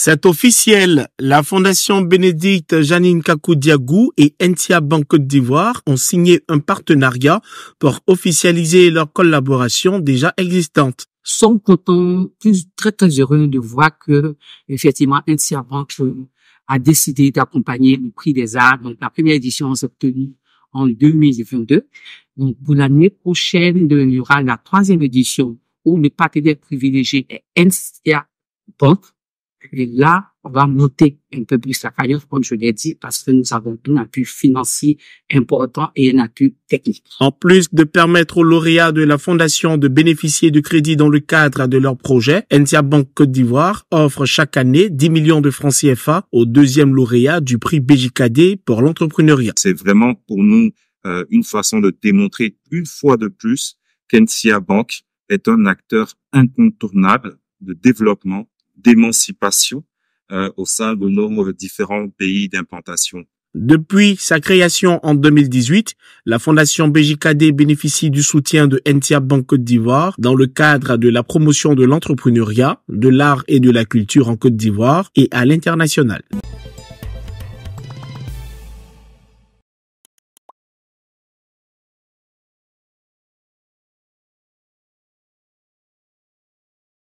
C'est officiel. La Fondation Bénédicte Janine Kakoudiagou et Entia Banque d'Ivoire ont signé un partenariat pour officialiser leur collaboration déjà existante. Sommes plus très très heureux de voir que effectivement Banque euh, a décidé d'accompagner le prix des arts. Donc la première édition s'est obtenue en 2022. Donc pour l'année prochaine, il y aura la troisième édition où le partenaire privilégié est NCA Banque et là, on va monter un peu plus la carrière, comme je l'ai dit, parce que nous avons un appui financier important et un appui technique. En plus de permettre aux lauréats de la Fondation de bénéficier du crédit dans le cadre de leur projet, Nsia Banque Côte d'Ivoire offre chaque année 10 millions de francs CFA au deuxième lauréat du prix BJKD pour l'entrepreneuriat. C'est vraiment pour nous euh, une façon de démontrer une fois de plus qu'NCA Banque est un acteur incontournable de développement d'émancipation euh, au sein de nos différents pays d'implantation. Depuis sa création en 2018, la Fondation BJKD bénéficie du soutien de NTIA Banque Côte d'Ivoire dans le cadre de la promotion de l'entrepreneuriat, de l'art et de la culture en Côte d'Ivoire et à l'international.